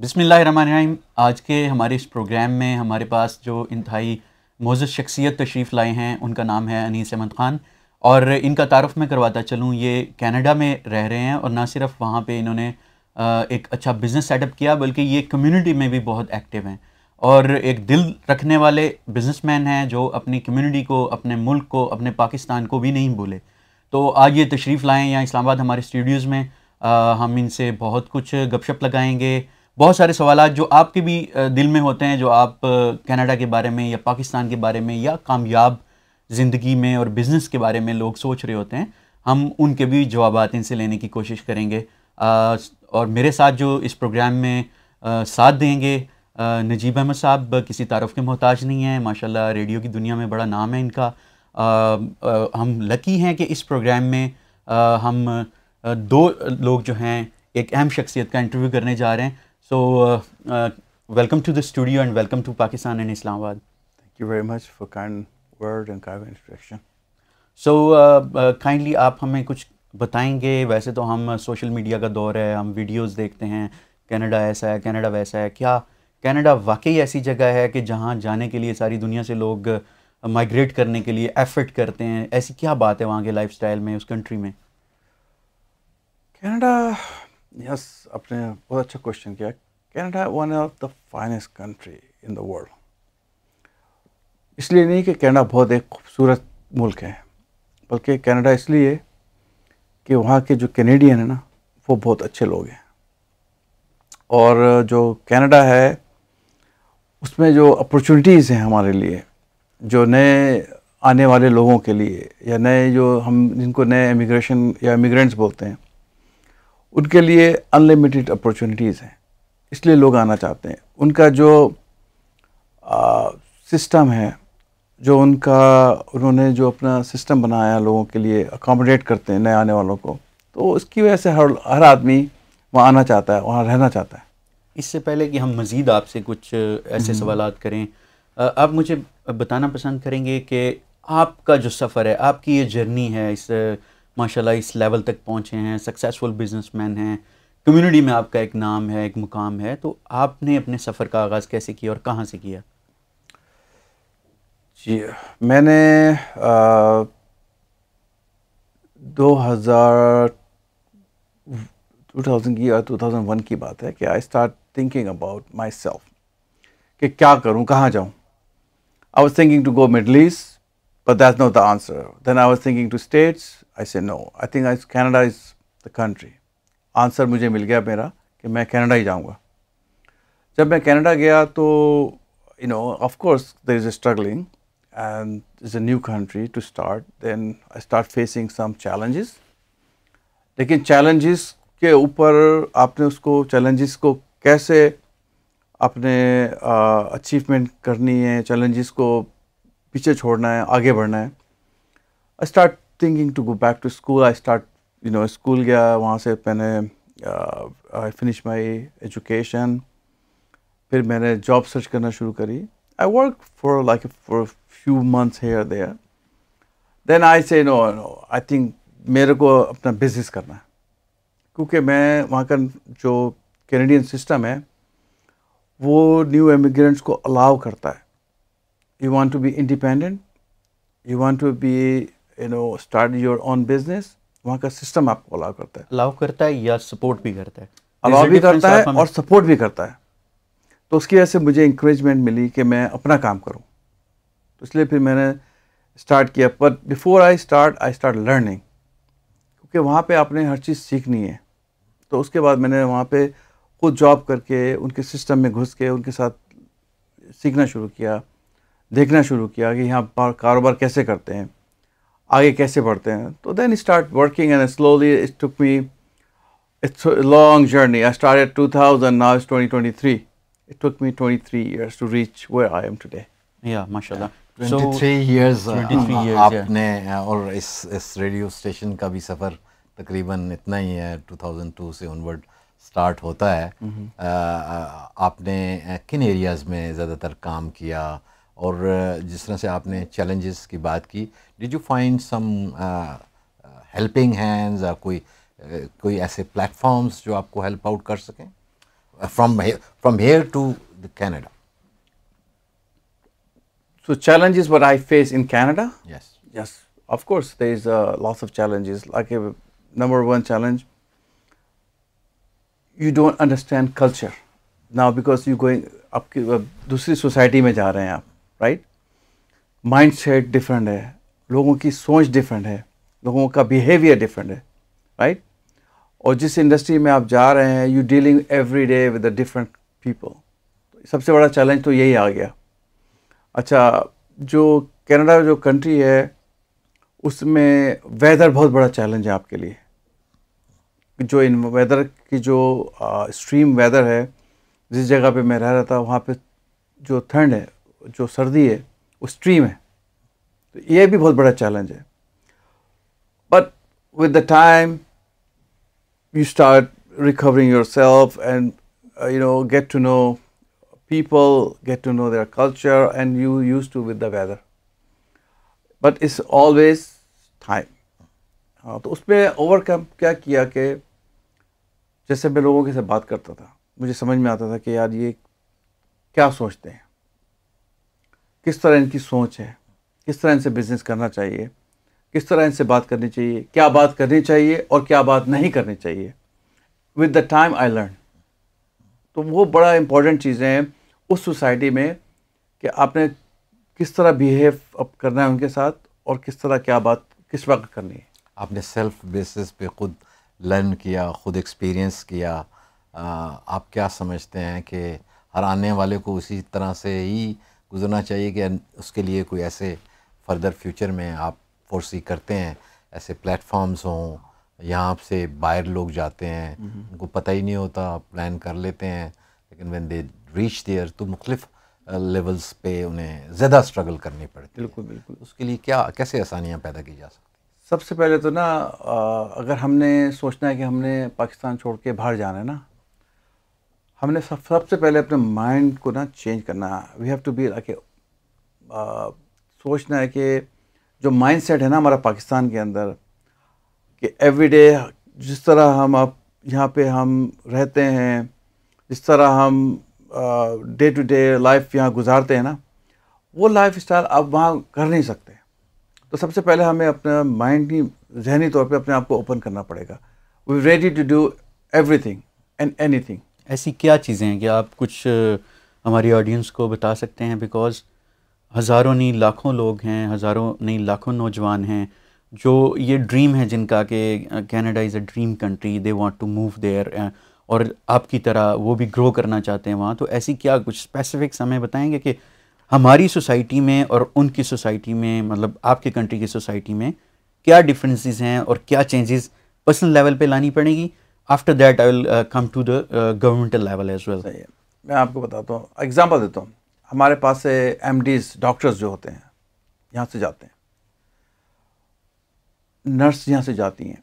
बिसमीम आज के हमारे इस प्रोग्राम में हमारे पास जो इंतहाई मोज़ शख्सियत तशरीफ़ लाए हैं उनका नाम है अनीस अहमद ख़ान और इनका तारफ़ मैं करवाता चलूँ ये कैनेडा में रह रहे हैं और ना सिर्फ वहाँ पर इन्होंने एक अच्छा बिज़नेस सेटअप किया बल्कि ये कम्यूनिटी में भी बहुत एक्टिव हैं और एक दिल रखने वाले मैन हैं जो अपनी कम्यूनिटी को अपने मुल्क को अपने पाकिस्तान को भी नहीं भूले तो आज ये तशरीफ़ लाएँ यहाँ इस्लामाबाद हमारे स्टूडियोज़ में आ, हम इनसे बहुत कुछ गपशप लगाएँगे बहुत सारे सवाल जो आपके भी दिल में होते हैं जो आप कनाडा के बारे में या पाकिस्तान के बारे में या कामयाब ज़िंदगी में और बिज़नेस के बारे में लोग सोच रहे होते हैं हम उनके भी जवाब इनसे लेने की कोशिश करेंगे आ, और मेरे साथ जो इस प्रोग्राम में आ, साथ देंगे आ, नजीब अहमद साहब किसी तारफ़ के मोहताज नहीं हैं माशाल्लाह रेडियो की दुनिया में बड़ा नाम है इनका हम लकी हैं कि इस प्रोग्राम में हम दो लोग जो हैं एक अहम शख्सियत का इंटरव्यू करने जा रहे हैं So, uh, uh, welcome to the studio and welcome to Pakistan and Islamabad. Thank you very much for kind word and kind introduction. So, uh, kindly आप हमें कुछ बताएंगे वैसे तो हम सोशल मीडिया का दौर है हम वीडियोस देखते हैं कनाडा ऐसा है कनाडा वैसा है क्या कनाडा वाकई ऐसी जगह है कि जहाँ जाने के लिए सारी दुनिया से लोग माइग्रेट करने के लिए एफर्ट करते हैं ऐसी क्या बात है वहाँ के लाइफ में उस कंट्री में कनाडा यस आपने बहुत अच्छा क्वेश्चन किया Canada one of the finest country in the world इसलिए नहीं कि कनाडा बहुत एक खूबसूरत मुल्क है बल्कि कनाडा इसलिए कि वहाँ के जो कैनेडियन है ना वो बहुत अच्छे लोग हैं और जो कनाडा है उसमें जो अपॉर्चुनिटीज़ हैं हमारे लिए जो नए आने वाले लोगों के लिए या नए जो हम जिनको नए इमिग्रेशन या इमिग्रेंट्स बोलते हैं उनके लिए अनलिमिटेड अपॉर्चुनिटीज़ हैं इसलिए लोग आना चाहते हैं उनका जो सिस्टम है जो उनका उन्होंने जो अपना सिस्टम बनाया लोगों के लिए अकोमोडेट करते हैं नए आने वालों को तो उसकी वजह से हर हर आदमी वहाँ आना चाहता है वहाँ रहना चाहता है इससे पहले कि हम मज़ीद आपसे कुछ ऐसे हम्म। सवाल करें आप मुझे बताना पसंद करेंगे कि आपका जो सफ़र है आपकी ये जर्नी है इस माशाल्लाह इस लेवल तक पहुँचे हैं सक्सेसफुल बिजनेसमैन हैं कम्युनिटी में आपका एक नाम है एक मुकाम है तो आपने अपने सफ़र का आगाज़ कैसे किया और कहाँ से किया जी मैंने आ, टू थाउजेंड की थाउजेंड वन की बात है कि I start thinking about my self कि क्या करूँ कहाँ जाऊँ I was thinking to go middle east but that not the answer then I was thinking to States I say no I think I Canada is the country answer मुझे मिल गया मेरा कि मैं कैनेडा ही जाऊँगा जब मैं कैनेडा गया तो you know of course there is a struggling and is a new country to start then I start facing some challenges लेकिन चैलेंजेस के ऊपर आपने उसको चैलेंजेस को कैसे अपने अचीवमेंट करनी है चैलेंजेस को पीछे छोड़ना है आगे बढ़ना है I start thinking to go back to school. I start, you know, school गया वहाँ से मैंने आई फिनिश माई एजुकेशन फिर मैंने जॉब सर्च करना शुरू करी I work for like a few months here there. Then I say no no. I think मेरे को अपना बिजनेस करना है क्योंकि मैं वहाँ का जो Canadian सिस्टम है वो न्यू immigrants को allow करता है you want to be independent you want to be you know start your own business वहाँ का सिस्टम आपको अलाउ करता है अलाउ करता है या सपोर्ट भी करता है अलाउ भी करता है और सपोर्ट भी करता है तो उसकी वजह से मुझे इंक्रेजमेंट मिली कि मैं अपना काम करूँ तो इसलिए फिर मैंने स्टार्ट किया but before I start I start learning क्योंकि वहाँ पे आपने हर चीज़ सीखनी है तो उसके बाद मैंने वहाँ पे खुद जॉब करके उनके सिस्टम में घुस के उनके साथ सीखना शुरू किया देखना शुरू किया कि यहाँ कारोबार कैसे करते हैं आगे कैसे बढ़ते हैं तो then start working and slowly it took me it's long journey I start at two thousand now is twenty twenty three it took me twenty three years to reach where I am today या माशाल्लाह 23 so, years, 23 uh, years आपने yeah. Uh, और इस इस radio station का भी सफ़र तकरीबन इतना ही है 2002 से ऑनवर्ड स्टार्ट होता है mm -hmm. आ, आपने uh, किन एरियाज़ में ज़्यादातर काम किया और जिस तरह से आपने चैलेंजेस की बात की did you find some helping hands या कोई कोई ऐसे प्लेटफॉर्म्स जो आपको हेल्प आउट कर सकें from from here to the Canada so challenges were I face in Canada yes yes of course there is loss of challenges like number one challenge you don't understand culture now because you going आपकी दूसरी society में जा रहे हैं आप right mind set different है लोगों की सोच डिफरेंट है लोगों का बिहेवियर डिफरेंट है राइट right? और जिस इंडस्ट्री में आप जा रहे हैं you dealing every day with different people सबसे बड़ा चैलेंज तो यही आ गया अच्छा जो कनाडा जो कंट्री है उसमें वेदर बहुत बड़ा चैलेंज है आपके लिए जो इन वेदर की जो आ, स्ट्रीम वेदर है जिस जगह पे मैं रह रहा था वहाँ पे जो ठंड है जो सर्दी है वो स्ट्रीम है तो ये भी बहुत बड़ा चैलेंज है but with the time you start recovering your self and you know get to know people get to know their culture and you use to with the weather but it's always time हाँ तो उसमें overcome क्या किया कि जैसे मैं लोगों के साथ बात करता था मुझे समझ में आता था कि यार ये क्या सोचते हैं किस तरह इनकी सोच है किस तरह इनसे बिज़नेस करना चाहिए किस तरह इनसे बात करनी चाहिए क्या बात करनी चाहिए और क्या बात नहीं करनी चाहिए with the time I learn तो वो बड़ा इम्पॉर्टेंट चीज़ें हैं उस सोसाइटी में कि आपने किस तरह बिहेव अप करना है उनके साथ और किस तरह क्या बात किस वक्त करनी है आपने सेल्फ बेसिस पे खुद लर्न किया खुद एक्सपीरियंस किया आ, आप क्या समझते हैं कि हर आने वाले को उसी तरह से ही गुजरना चाहिए कि उसके लिए कोई ऐसे फर्दर फ्यूचर में आप फोर्सी करते हैं ऐसे प्लेटफॉर्म्स हों यहाँ से बाहर लोग जाते हैं हम्म। उनको पता ही नहीं होता प्लान कर लेते हैं लेकिन वन दे रीच देयर तो मुख्तफ लेवल्स पे उन्हें ज़्यादा स्ट्रगल करनी पड़ती बिल्कुल बिल्कुल उसके लिए क्या कैसे आसानियाँ पैदा की जा सकती सबसे पहले तो ना अगर हमने सोचना है कि हमने पाकिस्तान छोड़ के बाहर जाना है ना हमने सब सबसे पहले अपने माइंड को ना चेंज करना we have to be like सोचना है कि जो माइंड सेट है ना हमारा पाकिस्तान के अंदर कि एवरीडे जिस तरह हम अब यहाँ पे हम रहते हैं जिस तरह हम डे टू डे लाइफ यहाँ गुजारते हैं ना वो लाइफ स्टाइल आप वहाँ कर नहीं सकते तो सबसे पहले हमें अपना माइंड ही जहनी तौर पे अपने आप को ओपन करना पड़ेगा we ready to do everything and anything ऐसी क्या चीज़ें हैं कि आप कुछ हमारी ऑडियंस को बता सकते हैं बिकॉज हज़ारों नहीं लाखों लोग हैं हज़ारों नहीं लाखों नौजवान हैं जो ये ड्रीम है जिनका कि Canada is a dream country they want to move there और आपकी तरह वो भी ग्रो करना चाहते हैं वहाँ तो ऐसी क्या कुछ स्पेसिफ़िक समय बताएंगे कि हमारी सोसाइटी में और उनकी सोसाइटी में मतलब आपके कंट्री की सोसाइटी में क्या डिफरेंसेस हैं और क्या चेंजेस पर्सनल लेवल पे लानी पड़ेगी after that I will come to the governmental level as well मैं आपको बताता हूँ एग्जाम्पल देता हूँ हमारे पास से एम डॉक्टर्स जो होते हैं यहाँ से जाते हैं नर्स यहाँ से जाती हैं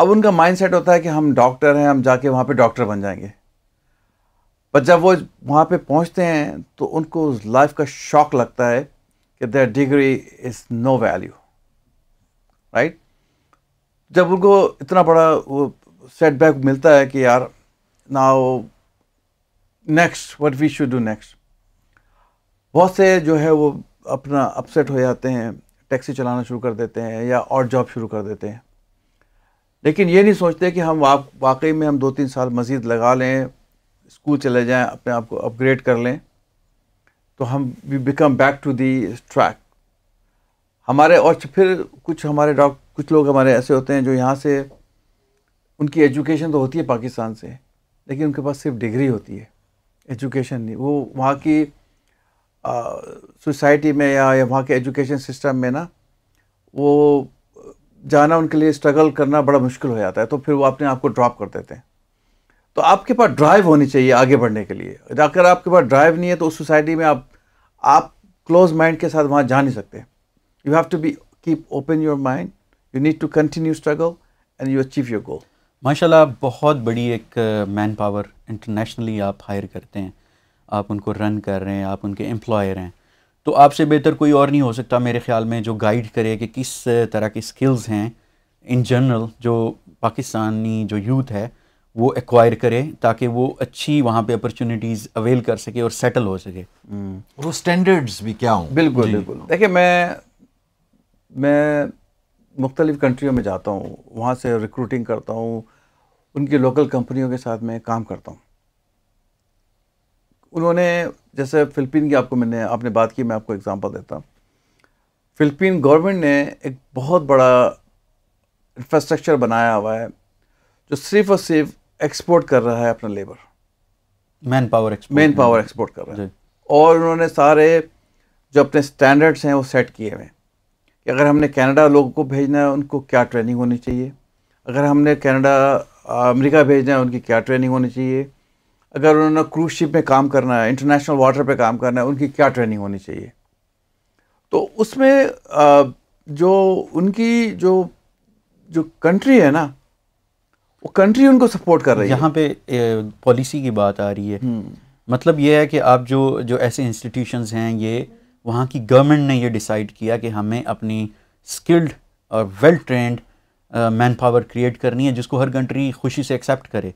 अब उनका माइंडसेट होता है कि हम डॉक्टर हैं हम जाके वहाँ पे डॉक्टर बन जाएंगे बट जब वो वहाँ पे पहुँचते हैं तो उनको उस लाइफ का शौक लगता है कि their degree is no value right जब उनको इतना बड़ा वो सेटबैक मिलता है कि यार now next what we should do next बहुत से जो है वो अपना अपसेट हो जाते हैं टैक्सी चलाना शुरू कर देते हैं या और जॉब शुरू कर देते हैं लेकिन ये नहीं सोचते कि हम वा, वाकई में हम दो तीन साल मज़ीद लगा लें स्कूल चले जाएं अपने आप को अपग्रेड कर लें तो हम we become back to the track हमारे और फिर कुछ हमारे डॉक्टर कुछ लोग हमारे ऐसे होते हैं जो यहाँ से उनकी एजुकेशन तो होती है पाकिस्तान से लेकिन उनके पास सिर्फ डिग्री होती है एजुकेशन नहीं वो वहाँ की सोसाइटी में या, या वहाँ के एजुकेशन सिस्टम में ना वो जाना उनके लिए स्ट्रगल करना बड़ा मुश्किल हो जाता है तो फिर वो अपने आप को ड्रॉप कर देते हैं तो आपके पास ड्राइव होनी चाहिए आगे बढ़ने के लिए अगर आपके पास ड्राइव नहीं है तो उस सोसाइटी में आप आप क्लोज माइंड के साथ वहाँ जा नहीं सकते you have to be keep open your mind you need to continue struggle and you achieve your goal माशाल्लाह बहुत बड़ी एक मैन पावर इंटरनेशनली आप हायर करते हैं आप उनको रन कर रहे हैं आप उनके एम्प्लॉयर हैं तो आपसे बेहतर कोई और नहीं हो सकता मेरे ख्याल में जो गाइड करे कि किस तरह की स्किल्स हैं इन जनरल जो पाकिस्तानी जो यूथ है वो एक्वायर करे ताकि वो अच्छी वहाँ पे अपॉर्चुनिटीज़ अवेल कर सके और सेटल हो सके वो स्टैंडर्ड्स भी क्या हों बिल्कुल बिल्कुल देखिए मैं मैं मुख्तलिफ़ कंट्रियों में जाता हूँ वहाँ से रिक्रूटिंग करता हूँ उनकी लोकल कंपनियों के साथ मैं काम करता हूँ उन्होंने जैसे फ़िलिपीन की आपको मैंने आपने बात की मैं आपको एग्ज़ाम्पल देता हूँ फ़िलिपीन गवर्नमेंट ने एक बहुत बड़ा इंफ्रास्ट्रक्चर बनाया हुआ है जो सिर्फ और सिर्फ एक्सपोर्ट कर रहा है अपना labour man power man power export कर रहा है और उन्होंने सारे जो अपने स्टैंडर्ड्स हैं वो सेट किए हुए हैं कि अगर हमने कनाडा लोगों को भेजना है उनको क्या ट्रेनिंग होनी चाहिए अगर हमने कनाडा अमेरिका भेजना है उनकी क्या ट्रेनिंग होनी चाहिए अगर उन्होंने क्रूज शिप में काम करना है इंटरनेशनल वाटर पे काम करना है उनकी क्या ट्रेनिंग होनी चाहिए तो उसमें जो उनकी जो जो कंट्री है ना वो कंट्री उनको सपोर्ट कर रही है यहाँ पे पॉलिसी की बात आ रही है हम्म। मतलब ये है कि आप जो जो ऐसे इंस्टीट्यूशंस हैं ये वहाँ की गवर्नमेंट ने ये डिसाइड किया कि हमें अपनी स्किल्ड और well trained man power create करनी है जिसको हर कंट्री खुशी से एक्सेप्ट करे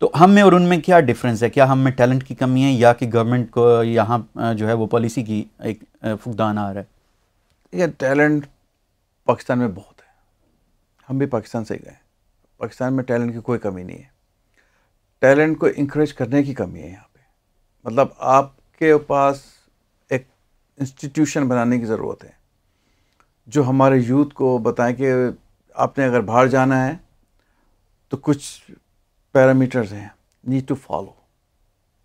तो हम में और उनमें क्या डिफरेंस है क्या हम में टैलेंट की कमी है या कि गवर्नमेंट को यहाँ जो है वो पॉलिसी की एक फुकदान आ रहा है ये टैलेंट पाकिस्तान में बहुत है हम भी पाकिस्तान से गए पाकिस्तान में टैलेंट की कोई कमी नहीं है टैलेंट को इंक्रेज करने की कमी है यहाँ पे मतलब आपके पास इंस्टीट्यूशन बनाने की ज़रूरत है जो हमारे यूथ को बताएं कि आपने अगर बाहर जाना है तो कुछ पैरामीटर्स हैं need to follow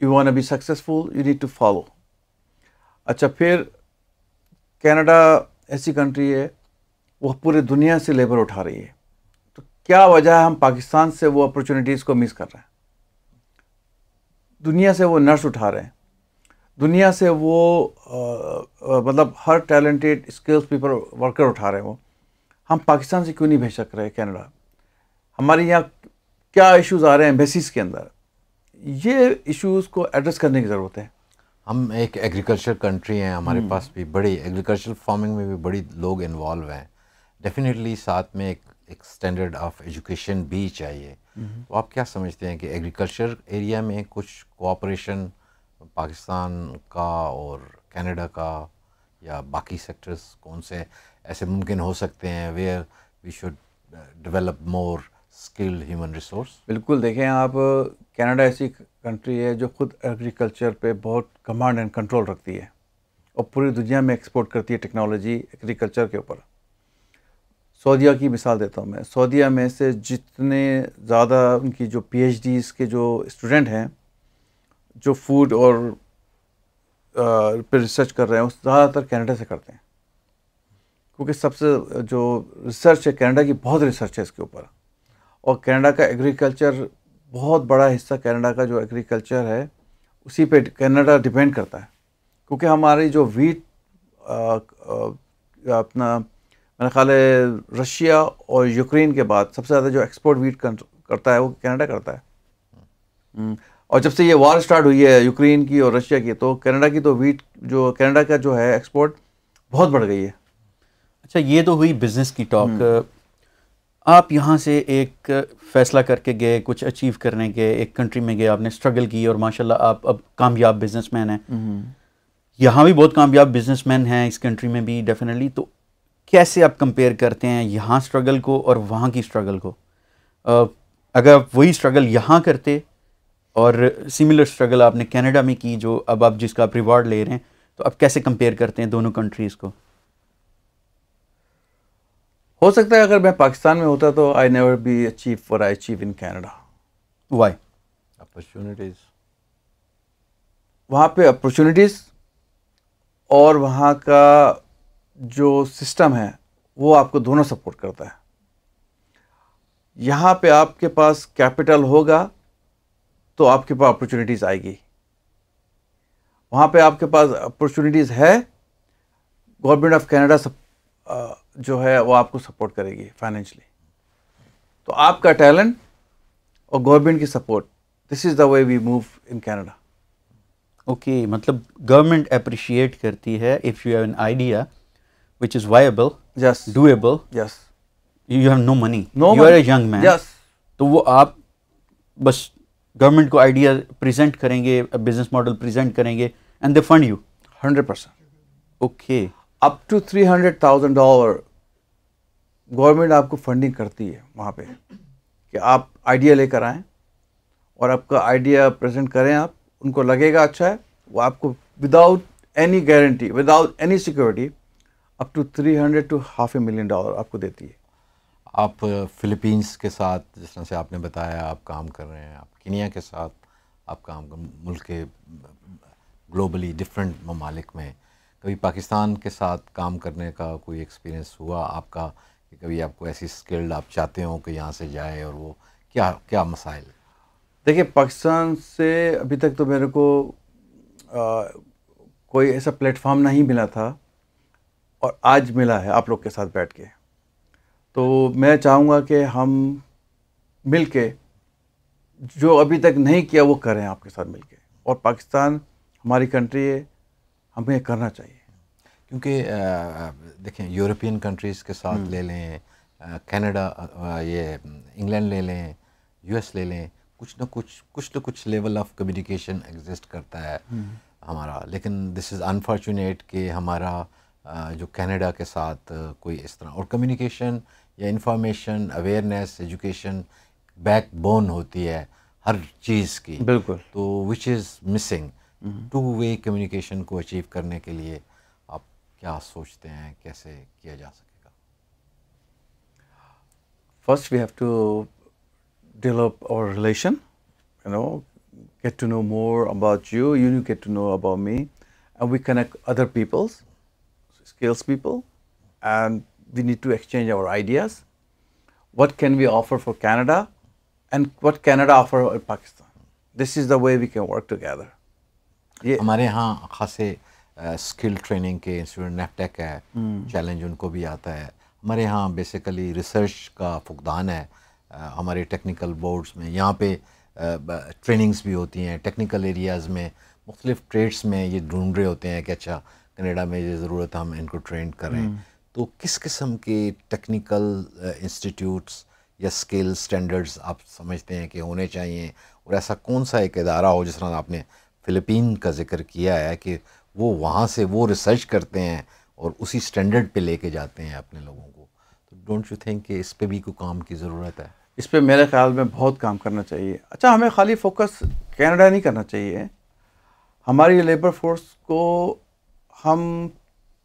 you want be successful you need to follow अच्छा फिर कनाडा ऐसी कंट्री है वह पूरे दुनिया से लेबर उठा रही है तो क्या वजह है हम पाकिस्तान से वो अपॉर्चुनिटीज़ को मिस कर रहे हैं दुनिया से वो नर्स उठा रहे हैं दुनिया से वो आ, मतलब हर टैलेंटेड स्किल्स पीपल वर्कर उठा रहे हैं वो हम पाकिस्तान से क्यों नहीं भेज सक रहे कैनेडा हमारे यहाँ क्या इश्यूज़ आ रहे हैं एम्बेसीज के अंदर ये इश्यूज़ को एड्रेस करने की ज़रूरत है हम एक एग्रीकल्चर कंट्री हैं हमारे हम्म। पास भी बड़ी एग्रीकल्चर फार्मिंग में भी बड़ी लोग इन्वॉल्व हैं डेफिनेटली साथ में एक एक स्टैंडर्ड ऑफ एजुकेशन भी चाहिए हम्म। तो आप क्या समझते हैं कि एग्रीकल्चर एरिया में कुछ कोऑपरेशन पाकिस्तान का और कनाडा का या बाकी सेक्टर्स कौन से ऐसे मुमकिन हो सकते हैं where we should develop more skilled human resource बिल्कुल देखें आप कनाडा ऐसी कंट्री है जो खुद एग्रीकल्चर पे बहुत कमांड एंड कंट्रोल रखती है और पूरी दुनिया में एक्सपोर्ट करती है टेक्नोलॉजी एग्रीकल्चर के ऊपर सऊदीया की मिसाल देता हूँ मैं सऊदीया में से जितने ज़्यादा उनकी जो पी के जो स्टूडेंट हैं जो फूड और पे पर रिसर्च कर रहे हैं उस ज़्यादातर कनाडा से करते हैं क्योंकि सबसे जो रिसर्च है कनाडा की बहुत रिसर्च है इसके ऊपर और कनाडा का एग्रीकल्चर बहुत बड़ा हिस्सा कनाडा का जो एग्रीकल्चर है उसी पे कनाडा डिपेंड करता है क्योंकि हमारी जो वीट आ, आ, अपना मेरा ख्याल है रशिया और यूक्रेन के बाद सबसे ज़्यादा जो एक्सपोर्ट वीट करता है वो कनाडा करता है हम्म। हम्म। और जब से ये वार स्टार्ट हुई है यूक्रेन की और रशिया की तो कनाडा की तो वीट जो कनाडा का जो है एक्सपोर्ट बहुत बढ़ गई है अच्छा ये तो हुई बिज़नेस की टॉक हम्म। आप यहाँ से एक फ़ैसला करके गए कुछ अचीव करने गए एक कंट्री में गए आपने स्ट्रगल की और माशाल्लाह आप अब कामयाब बिजनेसमैन हैं हम्म। यहाँ भी बहुत कामयाब बिजनेसमैन हैं इस कंट्री में भी डेफिनेटली तो कैसे आप कंपेयर करते हैं यहाँ स्ट्रगल को और वहाँ की स्ट्रगल को अगर आप वही स्ट्रगल यहाँ करते और सिमिलर स्ट्रगल आपने कनाडा में की जो अब आप जिसका आप रिवॉर्ड ले रहे हैं तो आप कैसे कंपेयर करते हैं दोनों कंट्रीज़ को हो सकता है अगर मैं पाकिस्तान में होता तो I never be achieve for I achieve in Canada why opportunities वहाँ पे अपॉर्चुनिटीज़ और वहाँ का जो सिस्टम है वो आपको दोनों सपोर्ट करता है यहाँ पे आपके पास कैपिटल होगा तो आपके पास अपॉर्चुनिटीज़ आएगी वहाँ पे आपके पास अपॉर्चुनिटीज़ है गवर्नमेंट ऑफ कनाडा जो है वो आपको सपोर्ट करेगी फाइनेंशली तो आपका टैलेंट और गवर्नमेंट की support this is the way we move in Canada okay मतलब गवर्नमेंट अप्रिशिएट करती है if you have an idea which is viable yes doable yes you have no money No, you money. are a young तो वो आप बस government को idea present करेंगे business model present करेंगे and they fund you hundred percent okay up to three hundred thousand dollar government आपको funding करती है वहाँ पे कि आप आइडिया लेकर आएँ और आपका आइडिया प्रेजेंट करें आप उनको लगेगा अच्छा है वो आपको without any guarantee without any security up to three hundred to half a million dollar आपको देती है आप फिलीपींस uh, के साथ जिस तरह से आपने बताया आप काम कर रहे हैं आप केनिया के साथ आप काम मुल्क के ग्लोबली डिफरेंट ममालिक में कभी पाकिस्तान के साथ काम करने का कोई एक्सपीरियंस हुआ आपका कि कभी आपको ऐसी स्किल्ड आप चाहते हो कि यहाँ से जाए और वो क्या क्या मसाइल देखिए पाकिस्तान से अभी तक तो मेरे को आ, कोई ऐसा प्लेटफॉर्म नहीं मिला था और आज मिला है आप लोग के साथ बैठ के तो मैं चाहूँगा कि हम मिल के जो अभी तक नहीं किया वो करें आपके साथ मिलकर और पाकिस्तान हमारी कंट्री है हमें करना चाहिए क्योंकि देखें यूरोपियन कंट्रीज़ के साथ हम्म। ले लें कनाडा ये इंग्लैंड ले लें यूएस ले लें कुछ ना कुछ कुछ ना कुछ लेवल ऑफ कम्युनिकेशन एग्जिस्ट करता है हम्म। हमारा लेकिन दिस इज़ अनफॉर्चुनेट कि हमारा जो कनाडा के साथ कोई इस तरह और कम्युनिकेशन या इंफॉर्मेशन अवेयरनेस एजुकेशन बैकबोन होती है हर चीज़ की बिल्कुल तो which is missing two way communication को अचीव करने के लिए आप क्या सोचते हैं कैसे किया जा सकेगा first we have to develop our relation you know get to know more about you you know get to know about me and we connect other peoples skills people and we need to exchange our ideas what can we offer for Canada and what Canada offer Pakistan. This is the way we can work together. ये हमारे यहाँ खासे skill training के institute नेपटेक है challenge hmm. उनको भी आता है हमारे यहाँ बेसिकली रिसर्च का फुकदान है हमारे टेक्निकल बोर्ड्स में यहाँ पे ट्रेनिंग्स भी होती हैं टेक्निकल एरियाज़ में मुख्तलिफ ट्रेड्स में ये ढूंढ रहे होते हैं कि अच्छा कनेडा में ये ज़रूरत हम इनको ट्रेन करें hmm. तो किस किस्म के टेक्निकल इंस्टीट्यूट्स या स्किल स्टैंडर्ड्स आप समझते हैं कि होने चाहिए और ऐसा कौन सा एक अदारा हो जिस तरह आपने फ़िलिपीन का जिक्र किया है कि वो वहाँ से वो रिसर्च करते हैं और उसी स्टैंडर्ड पे लेके जाते हैं अपने लोगों को तो डोंट यू थिंक कि इस पे भी कोई काम की ज़रूरत है इस पे मेरे ख्याल में बहुत काम करना चाहिए अच्छा हमें खाली फोकस कैनेडा नहीं करना चाहिए हमारी लेबर फोर्स को हम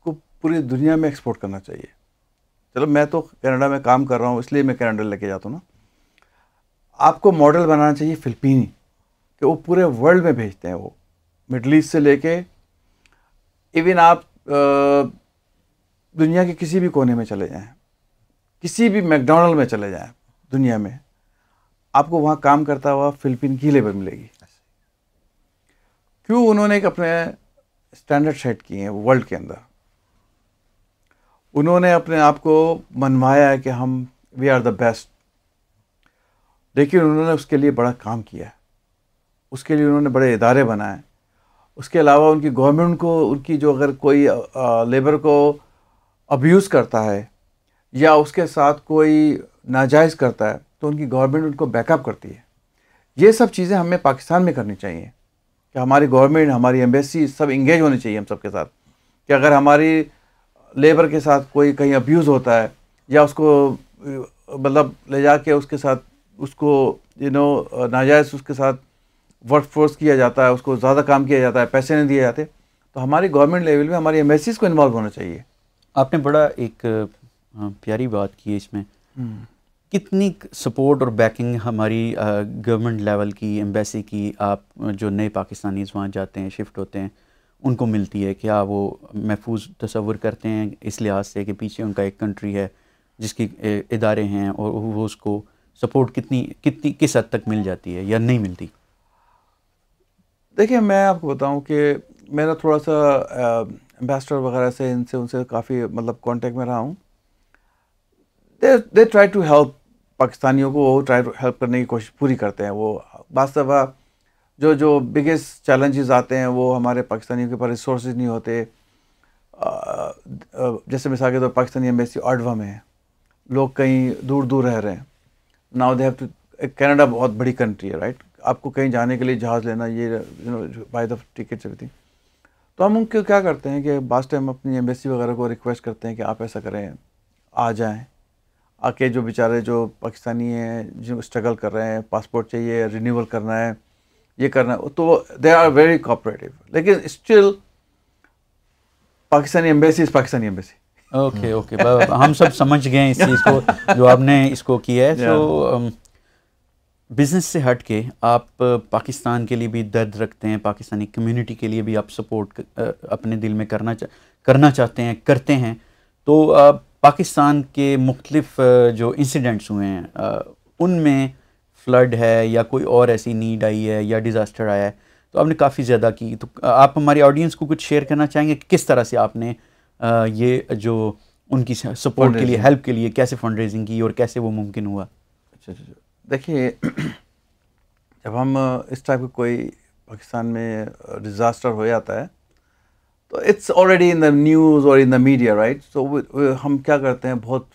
को पूरी दुनिया में एक्सपोर्ट करना चाहिए चलो मैं तो कनाडा में काम कर रहा हूँ इसलिए मैं कनाडा लेके जाता हूँ ना आपको मॉडल बनाना चाहिए फिलिपीनी कि वो पूरे वर्ल्ड में भेजते हैं वो मिडल ईस्ट से लेके इवन आप दुनिया के किसी भी कोने में चले जाएं किसी भी मैकडोनल्ड में चले जाएं दुनिया में आपको वहाँ काम करता हुआ फिलिपिन की लेबर मिलेगी क्यों उन्होंने एक अपने स्टैंडर्ड सेट किए हैं वर्ल्ड के अंदर उन्होंने अपने आप को मनवाया है कि हम वी आर द बेस्ट लेकिन उन्होंने उसके लिए बड़ा काम किया है उसके लिए उन्होंने बड़े इदारे बनाए उसके अलावा उनकी गवर्नमेंट को उनकी जो अगर कोई लेबर को अब्यूज़ करता है या उसके साथ कोई नाजायज़ करता है तो उनकी गवर्नमेंट उनको बैकअप करती है ये सब चीज़ें हमें पाकिस्तान में करनी चाहिए कि हमारी गवर्नमेंट हमारी एम्बेसी सब इंगेज होनी चाहिए हम सबके साथ कि अगर हमारी लेबर के साथ कोई कहीं अब्यूज़ होता है या उसको मतलब ले जाके उसके साथ उसको यू नो नाजायज़ उसके साथ वर्क फोर्स किया जाता है उसको ज़्यादा काम किया जाता है पैसे नहीं दिए जाते तो हमारी गवर्नमेंट लेवल में हमारी एम को इन्वॉल्व होना चाहिए आपने बड़ा एक प्यारी बात की है इसमें हम्म। कितनी सपोर्ट और बैकिंग हमारी गवर्नमेंट लेवल की एम्बेसी की आप जो नए पाकिस्तानीज़ वहाँ जाते हैं शिफ्ट होते हैं उनको मिलती है क्या हाँ, वो महफूज तस्वर करते हैं इस लिहाज से कि पीछे उनका एक कंट्री है जिसकी इदारे हैं और वो उसको सपोर्ट कितनी कितनी किस हद तक मिल जाती है या नहीं मिलती देखिए मैं आपको बताऊं कि मेरा थोड़ा सा एम्बेसडर वगैरह से इनसे उनसे काफ़ी मतलब कांटेक्ट में रहा हूँ they they try to help पाकिस्तानियों को वो ट्राई टू हेल्प करने की कोशिश पूरी करते हैं वो बासवा जो जो बिगेस्ट चैलेंजेस आते हैं वो हमारे पाकिस्तानियों के पास रिसोर्स नहीं होते जैसे मिसाल के तौर तो पाकिस्तानी एम्बेसी ऑडवा में है लोग कहीं दूर दूर रह रहे हैं now they have to Canada बहुत बड़ी कंट्री है राइट आपको कहीं जाने के लिए जहाज़ लेना ये you know buy the tickets everything तो हम उनको क्या करते हैं कि बास टाइम अपनी एम्बेसी वगैरह को रिक्वेस्ट करते हैं कि आप ऐसा करें आ जाएं आके जो बेचारे जो पाकिस्तानी हैं जो स्ट्रगल कर रहे हैं पासपोर्ट चाहिए रिन्यूअल करना है ये करना तो दे आर वेरी कॉपरेटिव लेकिन still Pakistani embassy is Pakistani embassy okay okay हम सब समझ गए इस चीज़ को जो आपने इसको किया है तो बिज़नेस um, से हट के आप uh, पाकिस्तान के लिए भी दर्द रखते हैं पाकिस्तानी कम्युनिटी के लिए भी आप सपोर्ट uh, अपने दिल में करना चा, करना चाहते हैं करते हैं तो uh, पाकिस्तान के मुख्तलिफ जो इंसिडेंट्स हुए हैं उनमें फ्लड है या कोई और ऐसी नीड आई है या डिज़ास्टर आया है तो आपने काफ़ी ज़्यादा की तो आप हमारी ऑडियंस को कुछ शेयर करना चाहेंगे कि किस तरह से आपने ये जो उनकी सपोर्ट के लिए हेल्प के लिए कैसे फंड रेजिंग की और कैसे वो मुमकिन हुआ अच्छा अच्छा, अच्छा। देखिए जब हम इस टाइप का कोई पाकिस्तान में डिज़ास्टर हो जाता है तो it's already in the news और in the media right so हम क्या करते हैं बहुत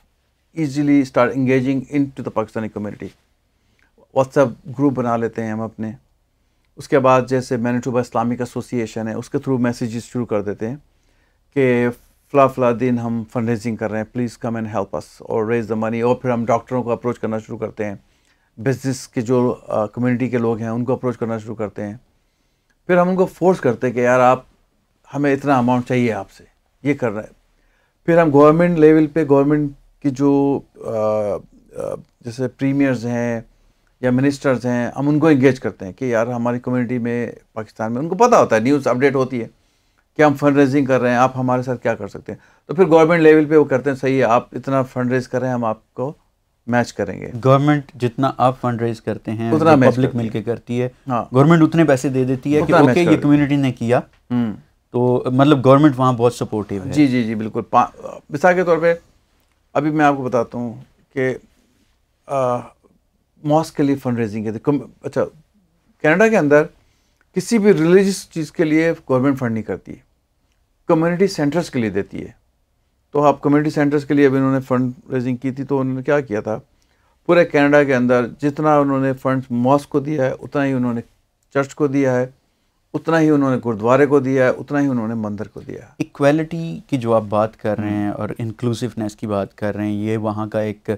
easily start engaging into the Pakistani community WhatsApp group बना लेते हैं हम अपने उसके बाद जैसे मैनीटूबा इस्लामिक एसोसिएशन है उसके थ्रू मैसेजेस शुरू कर देते हैं कि फ़ला फ़ला दिन हम फंड रेजिंग कर रहे हैं please come and help us और रेज द मनी और फिर हम डॉक्टरों को अप्रोच करना शुरू करते हैं बिज़नेस के जो कम्युनिटी के लोग हैं उनको अप्रोच करना शुरू करते हैं फिर हम उनको फोर्स करते हैं कि यार आप हमें इतना अमाउंट चाहिए आपसे ये कर रहे हैं फिर हम गवर्नमेंट लेवल पे गवर्नमेंट की जो आ, आ, जैसे प्रीमियर्स हैं या मिनिस्टर्स हैं हम उनको इंगेज करते हैं कि यार हमारी कम्युनिटी में पाकिस्तान में उनको पता होता है न्यूज़ अपडेट होती है कि हम फंड रेजिंग कर रहे हैं आप हमारे साथ क्या कर सकते हैं तो फिर गवर्नमेंट लेवल पे वो करते हैं सही है आप इतना फंड रेज कर रहे हैं हम आपको मैच करेंगे गवर्नमेंट जितना आप फंड रेज करते हैं उतना पब्लिक के करती है हाँ। गवर्नमेंट उतने पैसे दे देती है कि ओके ये कम्युनिटी ने किया हम्म। तो मतलब गवर्नमेंट वहाँ बहुत सपोर्टिव है जी जी जी बिल्कुल मिसाल के तौर पर अभी मैं आपको बताता हूँ कि मॉस के लिए फंड रेजिंग के अच्छा कनाडा के अंदर किसी भी रिलीजियस चीज़ के लिए गवर्नमेंट फंड नहीं करती कम्युनिटी सेंटर्स के लिए देती है तो आप कम्युनिटी सेंटर्स के लिए अभी उन्होंने फंड रेजिंग की थी तो उन्होंने क्या किया था पूरे कनाडा के अंदर जितना उन्होंने फंड्स मॉस को दिया है उतना ही उन्होंने चर्च को दिया है उतना ही उन्होंने गुरुद्वारे को दिया है उतना ही उन्होंने मंदिर को दिया है इक्वलिटी की जो आप बात कर रहे हम्म। हैं और इंक्लूसिवनेस की बात कर रहे हैं ये वहाँ का एक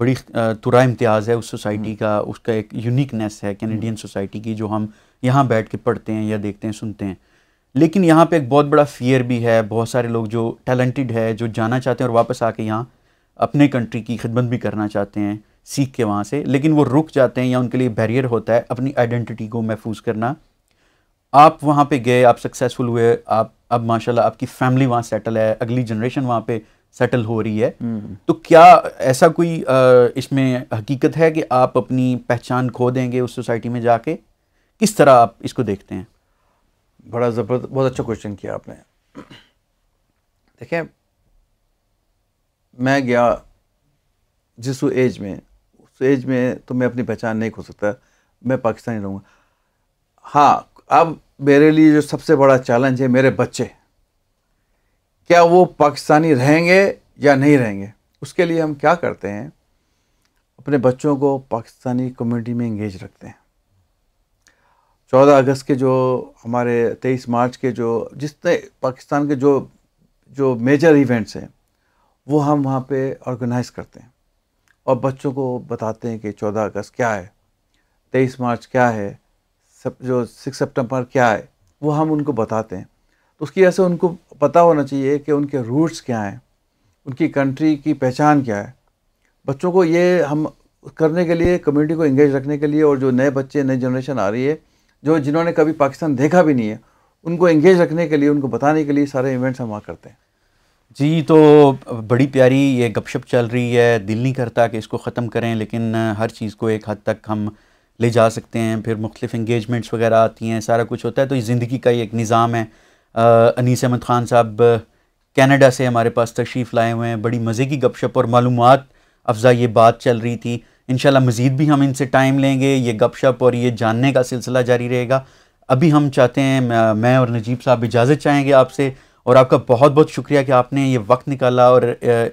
बड़ी तुरा इम्तियाज़ है उस सोसाइटी हम्म। का उसका एक यूनिकनेस है कैनेडियन सोसाइटी हम्म। की जो हम यहाँ बैठ के पढ़ते हैं या देखते हैं सुनते हैं लेकिन यहाँ पे एक बहुत बड़ा फियर भी है बहुत सारे लोग जो टैलेंटेड है जो जाना चाहते हैं और वापस आके यहाँ अपने कंट्री की खिदमत भी करना चाहते हैं सीख के वहाँ से लेकिन वो रुक जाते हैं या उनके लिए बैरियर होता है अपनी आइडेंटिटी को महफूज करना आप वहाँ पे गए आप सक्सेसफुल हुए आप अब माशाल्लाह आपकी फैमिली वहाँ सेटल है अगली जनरेशन वहाँ पे सेटल हो रही है हम्म। तो क्या ऐसा कोई इसमें हकीकत है कि आप अपनी पहचान खो देंगे उस सोसाइटी में जाके किस तरह आप इसको देखते हैं बड़ा ज़बरदस्त बहुत अच्छा क्वेश्चन किया आपने देखें मैं गया जिस एज में उस एज में तो मैं अपनी पहचान नहीं खो सकता मैं पाकिस्तानी रहूँगा हाँ अब मेरे लिए जो सबसे बड़ा चैलेंज है मेरे बच्चे क्या वो पाकिस्तानी रहेंगे या नहीं रहेंगे उसके लिए हम क्या करते हैं अपने बच्चों को पाकिस्तानी कम्युनिटी में इंगेज रखते हैं चौदह अगस्त के जो हमारे तेईस मार्च के जो जितने पाकिस्तान के जो जो मेजर इवेंट्स हैं वो हम वहाँ पे ऑर्गेनाइज करते हैं और बच्चों को बताते हैं कि चौदह अगस्त क्या है तेईस मार्च क्या है सब जो सिक्स सितंबर क्या है वो हम उनको बताते हैं तो उसकी वजह से उनको पता होना चाहिए कि उनके रूट्स क्या हैं उनकी कंट्री की पहचान क्या है बच्चों को ये हम करने के लिए कम्युनिटी को इंगेज रखने के लिए और जो नए बच्चे नई जनरेशन आ रही है जो जिन्होंने कभी पाकिस्तान देखा भी नहीं है उनको इंगेज रखने के लिए उनको बताने के लिए सारे इवेंट्स हम वहाँ करते हैं जी तो बड़ी प्यारी ये गपशप चल रही है दिल नहीं करता कि इसको ख़त्म करें लेकिन हर चीज़ को एक हद तक हम ले जा सकते हैं फिर मुख्तफ इंगेजमेंट्स वगैरह आती हैं सारा कुछ होता है तो ये ज़िंदगी का ही एक निज़ाम है अनीस अहमद ख़ान साहब कनाडा से हमारे पास तशरीफ़ लाए हुए हैं बड़ी मज़े की गपशप और मालूम अफजा ये बात चल रही थी इन मज़ीद भी हम इनसे टाइम लेंगे ये गपशप और ये जानने का सिलसिला जारी रहेगा अभी हम चाहते हैं मैं और नजीब साहब इजाज़त चाहेंगे आपसे और आपका बहुत बहुत शुक्रिया कि आपने ये वक्त निकाला और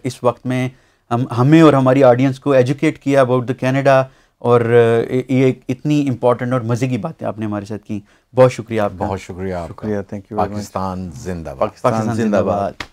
इस वक्त में हम हमें और हमारी ऑडियंस को एजुकेट किया अबाउट द कैनेडा और ये इतनी इम्पॉर्टेंट और मज़े की बातें आपने हमारे साथ की बहुत शुक्रिया बहुत शुक्रिया शुक्रिया थैंक यू पाकिस्तान जिंदाबाद पाकिस्तान जिंदाबाद